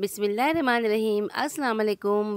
बिसमीम अस्सलाम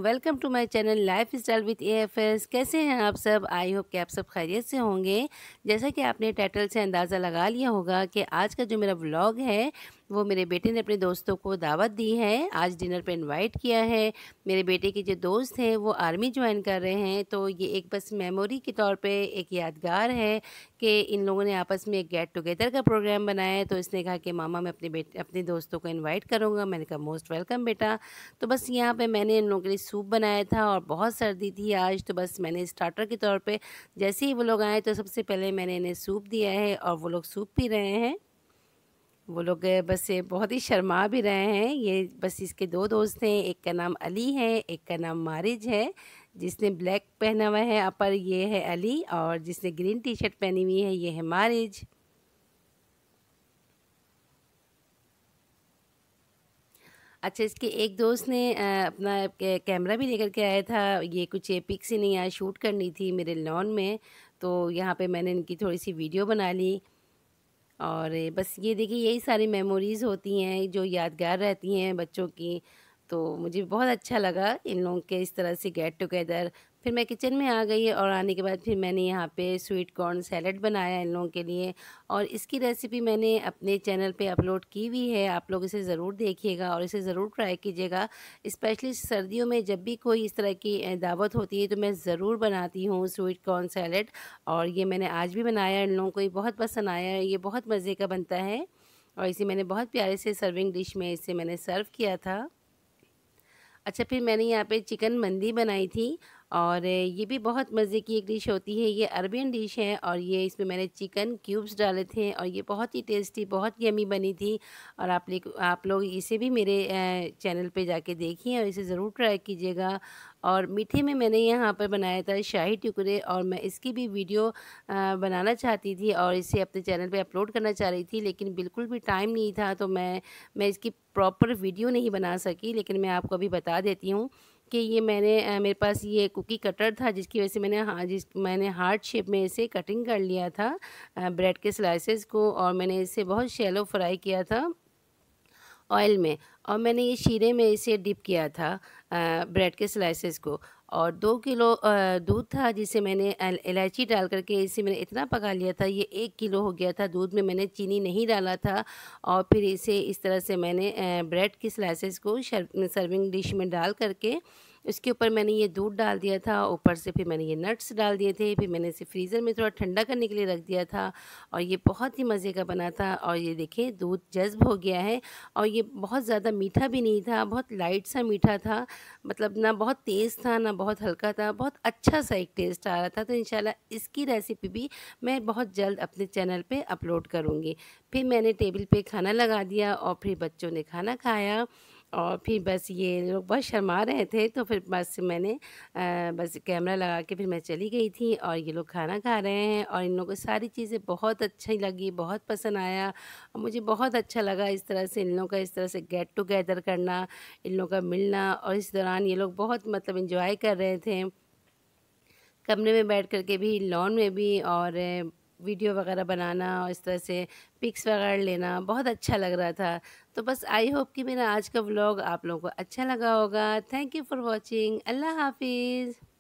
welcome to my channel life style with A F S कैसे हैं आप सब आई होप कि आप सब खैरियत से होंगे जैसा कि आपने टाइटल से अंदाज़ा लगा लिया होगा कि आज का जो मेरा व्लॉग है वो मेरे बेटे ने अपने दोस्तों को दावत दी है आज डिनर पे इनवाइट किया है मेरे बेटे के जो दोस्त हैं वो आर्मी ज्वाइन कर रहे हैं तो ये एक बस मेमोरी के तौर पे एक यादगार है कि इन लोगों ने आपस में एक गेट टुगेदर का प्रोग्राम बनाया है तो इसने कहा कि मामा मैं अपने बेटे अपने दोस्तों को इन्वाइट करूँगा मैंने कहा मोस्ट वेलकम वेलकम बेटा तो बस यहाँ पे मैंने इन लोगों के लिए सूप बनाया था और बहुत सर्दी थी आज तो बस मैंने स्टार्टर के तौर पे जैसे ही वो लोग आए तो सबसे पहले मैंने इन्हें सूप दिया है और वो लोग सूप पी रहे हैं वो लोग बस बहुत ही शर्मा भी रहे हैं ये बस इसके दो दोस्त हैं एक का नाम अली है एक का नाम मारिज है जिसने ब्लैक पहना हुआ है अपर ये है अली और जिसने ग्रीन टी शर्ट पहनी हुई है ये है मारिज अच्छा इसके एक दोस्त ने अपना कैमरा भी लेकर के आया था ये कुछ ये पिक ही नहीं आया शूट करनी थी मेरे लॉन में तो यहाँ पे मैंने इनकी थोड़ी सी वीडियो बना ली और बस ये देखिए यही सारी मेमोरीज़ होती हैं जो यादगार रहती हैं बच्चों की तो मुझे बहुत अच्छा लगा इन लोगों के इस तरह से गेट टुगेदर फिर मैं किचन में आ गई और आने के बाद फिर मैंने यहाँ पे स्वीट कॉर्न सैलड बनाया इन लोगों के लिए और इसकी रेसिपी मैंने अपने चैनल पे अपलोड की हुई है आप लोग इसे ज़रूर देखिएगा और इसे ज़रूर ट्राई कीजिएगा स्पेशली सर्दियों में जब भी कोई इस तरह की दावत होती है तो मैं ज़रूर बनाती हूँ स्वीट कॉर्न सैलड और ये मैंने आज भी बनाया इन लोगों को ये बहुत पसंद आया ये बहुत मज़े का बनता है और इसे मैंने बहुत प्यारे से सर्विंग डिश में इसे मैंने सर्व किया था अच्छा फिर मैंने यहाँ पे चिकन मंदी बनाई थी और ये भी बहुत मज़े की एक डिश होती है ये अरबियन डिश है और ये इसमें मैंने चिकन क्यूब्स डाले थे और ये बहुत ही टेस्टी बहुत यमी बनी थी और आप ले आप लोग इसे भी मेरे चैनल पे जाके देखिए और इसे ज़रूर ट्राई कीजिएगा और मीठे में मैंने यहाँ पर बनाया था शाही टुकड़े और मैं इसकी भी वीडियो बनाना चाहती थी और इसे अपने चैनल पे अपलोड करना चाह रही थी लेकिन बिल्कुल भी टाइम नहीं था तो मैं मैं इसकी प्रॉपर वीडियो नहीं बना सकी लेकिन मैं आपको अभी बता देती हूँ कि ये मैंने मेरे पास ये कुकी कटर था जिसकी वजह से मैंने हाँ जिस मैंने हार्ड शेप में इसे कटिंग कर लिया था ब्रेड के स्लाइसेस को और मैंने इसे बहुत शैलो फ्राई किया था ऑयल में और मैंने ये शीरे में इसे डिप किया था ब्रेड के स्लाइसेस को और दो किलो दूध था जिसे मैंने इलायची डाल करके इसे मैंने इतना पका लिया था ये एक किलो हो गया था दूध में मैंने चीनी नहीं डाला था और फिर इसे इस तरह से मैंने ब्रेड की स्लाइसेस को सर्विंग डिश में डाल करके उसके ऊपर मैंने ये दूध डाल दिया था ऊपर से फिर मैंने ये नट्स डाल दिए थे फिर मैंने इसे फ्रीज़र में थोड़ा ठंडा करने के लिए रख दिया था और ये बहुत ही मज़े का बना था और ये देखें दूध जज्ब हो गया है और ये बहुत ज़्यादा मीठा भी नहीं था बहुत लाइट सा मीठा था मतलब ना बहुत तेज़ था ना बहुत हल्का था बहुत अच्छा सा एक टेस्ट आ रहा था तो इन इसकी रेसिपी भी मैं बहुत जल्द अपने चैनल पर अपलोड करूँगी फिर मैंने टेबल पर खाना लगा दिया और फिर बच्चों ने खाना खाया और फिर बस ये लोग बहुत शर्मा रहे थे तो फिर बस मैंने आ, बस कैमरा लगा के फिर मैं चली गई थी और ये लोग खाना खा रहे हैं और इन लोगों को सारी चीज़ें बहुत अच्छी लगी बहुत पसंद आया और मुझे बहुत अच्छा लगा इस तरह से इन लोगों का इस तरह से गेट टुगेदर करना इन लोगों का मिलना और इस दौरान ये लोग बहुत मतलब इंजॉय कर रहे थे कमरे में बैठ कर के भी लॉन में भी और वीडियो वगैरह बनाना और इस तरह से पिक्स वगैरह लेना बहुत अच्छा लग रहा था तो बस आई होप कि मेरा आज का व्लॉग आप लोगों को अच्छा लगा होगा थैंक यू फॉर वॉचिंग अल्लाह हाफिज़